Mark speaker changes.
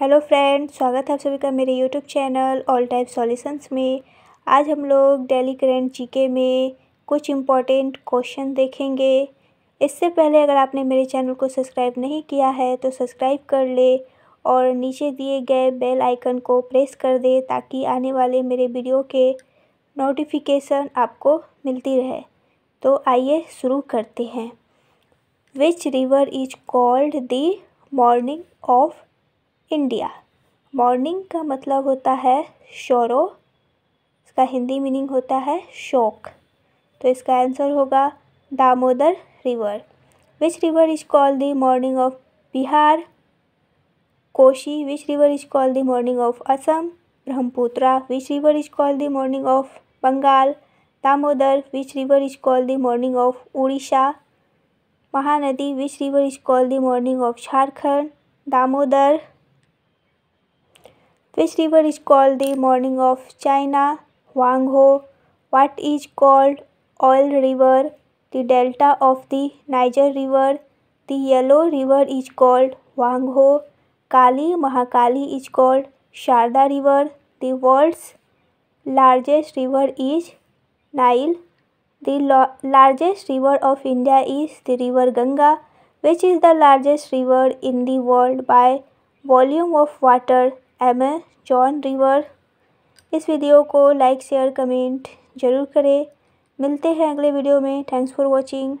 Speaker 1: Hello friends स्वागत है आप सभी का मेरे YouTube channel all type solutions में आज हम लोग डेली करेंट जीके में कुछ इम्पॉर्टेंट क्वेश्चन देखेंगे इससे पहले अगर आपने मेरे चैनल को सब्सक्राइब नहीं किया है तो सब्सक्राइब कर ले और नीचे दिए गए बेल आइकन को प्रेस कर दे ताकि आने वाले मेरे वीडियो के नोटिफिकेशन आपको मिलती रहे तो आइए शुरू करते हैं which river is called the morning of India morning का मतलब होता है शोरो इसका हिंदी मीनिंग होता है शोक तो इसका आंसर होगा Damodar river which river is call the morning of Bihar Kosi which river is call the morning of Assam Brahmaputra which river is call the morning of Bengal Damodar which river is call the morning of Orissa Mahanadi which river is call the morning of Jharkhand Damodar Which river is called the morning of China? Wangho. What is called Oil River? The delta of the Niger River. The Yellow River is called Wangho. Kali Mahakali is called Sharda River. The world's largest river is Nile. The largest river of India is the river Ganga, which is the largest river in the world by volume of water. Amazon river इस video को like share comment ज़रूर करें मिलते हैं अगले video में thanks for watching